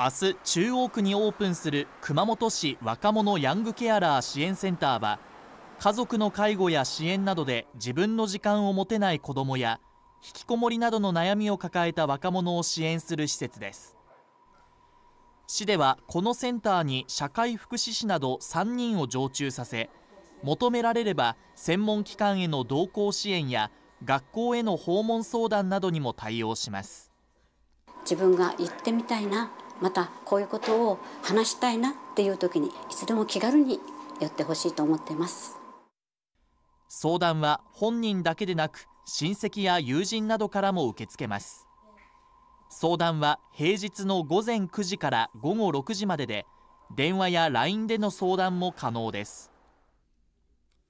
明日中央区にオープンする熊本市若者ヤングケアラー支援センターは家族の介護や支援などで自分の時間を持てない子どもや引きこもりなどの悩みを抱えた若者を支援する施設です市ではこのセンターに社会福祉士など3人を常駐させ求められれば専門機関への同行支援や学校への訪問相談などにも対応します自分が行ってみたいなまたこういうことを話したいなっていう時にいつでも気軽に寄ってほしいと思っています相談は本人だけでなく親戚や友人などからも受け付けます相談は平日の午前9時から午後6時までで電話や LINE での相談も可能です